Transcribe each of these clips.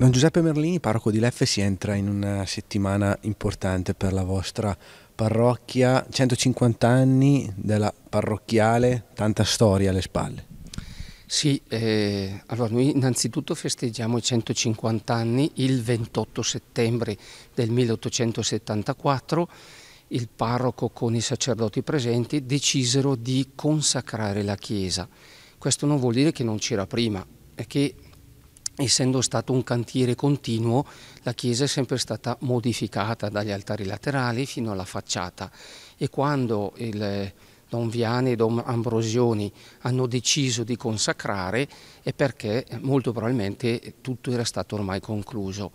Don Giuseppe Merlini, parroco di Leffe, si entra in una settimana importante per la vostra parrocchia, 150 anni della parrocchiale, tanta storia alle spalle. Sì, eh, allora noi innanzitutto festeggiamo i 150 anni il 28 settembre del 1874, il parroco con i sacerdoti presenti decisero di consacrare la chiesa. Questo non vuol dire che non c'era prima, è che essendo stato un cantiere continuo, la chiesa è sempre stata modificata dagli altari laterali fino alla facciata e quando il eh, Don Viani e Don Ambrosioni hanno deciso di consacrare è perché eh, molto probabilmente tutto era stato ormai concluso.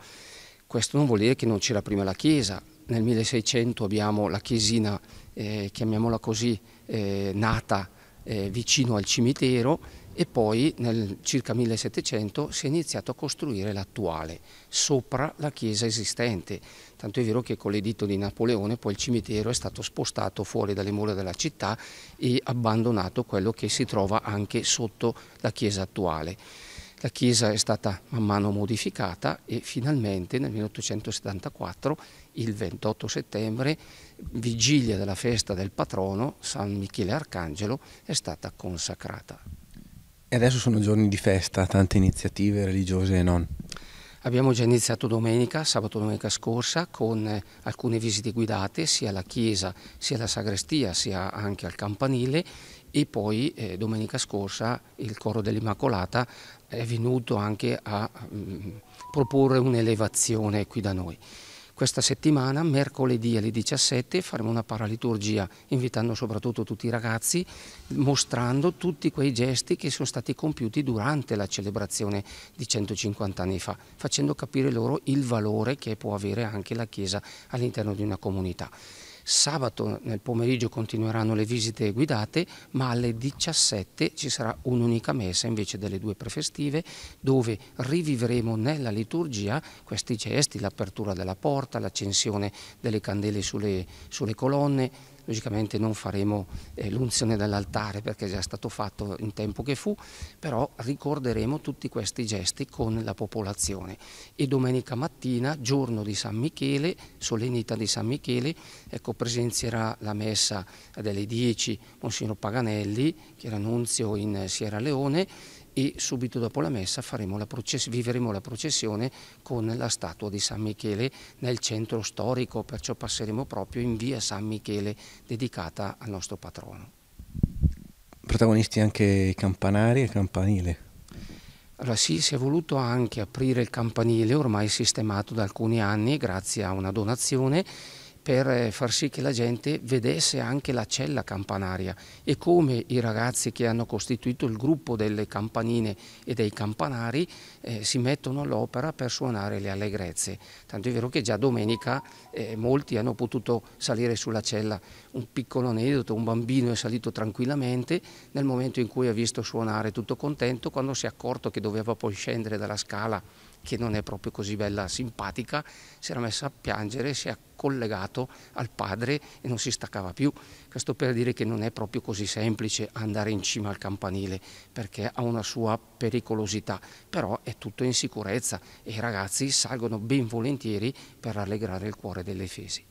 Questo non vuol dire che non c'era prima la chiesa, nel 1600 abbiamo la chiesina, eh, chiamiamola così, eh, nata eh, vicino al cimitero e poi nel circa 1700 si è iniziato a costruire l'attuale, sopra la chiesa esistente, tanto è vero che con l'editto di Napoleone poi il cimitero è stato spostato fuori dalle mura della città e abbandonato quello che si trova anche sotto la chiesa attuale. La chiesa è stata man mano modificata e finalmente nel 1874, il 28 settembre, vigilia della festa del patrono, San Michele Arcangelo, è stata consacrata. E adesso sono giorni di festa, tante iniziative religiose e non. Abbiamo già iniziato domenica, sabato domenica scorsa, con eh, alcune visite guidate sia alla chiesa, sia alla sagrestia, sia anche al campanile e poi eh, domenica scorsa il coro dell'Immacolata è venuto anche a mh, mm, proporre un'elevazione qui da noi. Questa settimana, mercoledì alle 17, faremo una paraliturgia invitando soprattutto tutti i ragazzi, mostrando tutti quei gesti che sono stati compiuti durante la celebrazione di 150 anni fa, facendo capire loro il valore che può avere anche la Chiesa all'interno di una comunità. Sabato nel pomeriggio continueranno le visite guidate, ma alle 17 ci sarà un'unica messa invece delle due prefestive dove rivivremo nella liturgia questi gesti, l'apertura della porta, l'accensione delle candele sulle, sulle colonne, logicamente non faremo eh, l'unzione dall'altare perché è già stato fatto in tempo che fu, però ricorderemo tutti questi gesti con la popolazione e domenica mattina, giorno di San Michele, solennità di San Michele, ecco, presenzierà la messa delle 10 Monsignor Paganelli che era nunzio in Sierra Leone e subito dopo la messa la vivremo la processione con la statua di San Michele nel centro storico, perciò passeremo proprio in via San Michele dedicata al nostro patrono. Protagonisti anche i campanari e il campanile. Allora sì, si è voluto anche aprire il campanile ormai sistemato da alcuni anni grazie a una donazione per eh, far sì che la gente vedesse anche la cella campanaria e come i ragazzi che hanno costituito il gruppo delle campanine e dei campanari eh, si mettono all'opera per suonare le allegrezze. Tanto è vero che già domenica eh, molti hanno potuto salire sulla cella un piccolo aneddoto, un bambino è salito tranquillamente nel momento in cui ha visto suonare tutto contento, quando si è accorto che doveva poi scendere dalla scala che non è proprio così bella simpatica, si era messa a piangere, si è collegato al padre e non si staccava più. Questo per dire che non è proprio così semplice andare in cima al campanile perché ha una sua pericolosità, però è tutto in sicurezza e i ragazzi salgono ben volentieri per rallegrare il cuore delle fesi.